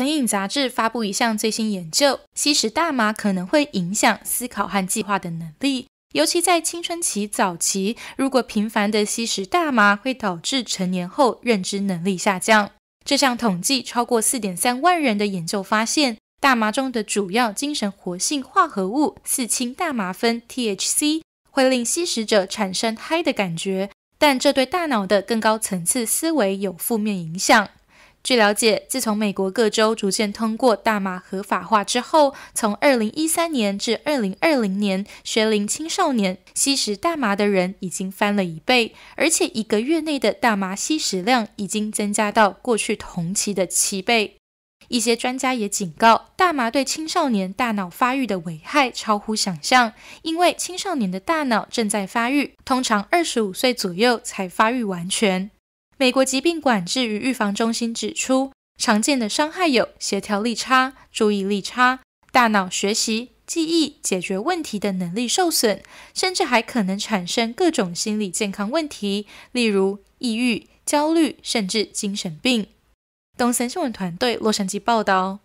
《成瘾杂志》发布一项最新研究，吸食大麻可能会影响思考和计划的能力，尤其在青春期早期，如果频繁的吸食大麻，会导致成年后认知能力下降。这项统计超过4.3万人的研究发现，大麻中的主要精神活性化合物四氢大麻酚 （THC） 会令吸食者产生嗨的感觉，但这对大脑的更高层次思维有负面影响。据了解，自从美国各州逐渐通过大麻合法化之后，从2013年至2020年，学龄青少年吸食大麻的人已经翻了一倍，而且一个月内的大麻吸食量已经增加到过去同期的七倍。一些专家也警告，大麻对青少年大脑发育的危害超乎想象，因为青少年的大脑正在发育，通常25岁左右才发育完全。美国疾病管制与预防中心指出，常见的伤害有协调力差、注意力差、大脑学习、记忆、解决问题的能力受损，甚至还可能产生各种心理健康问题，例如抑郁、焦虑，甚至精神病。东森新闻团队洛杉矶报道。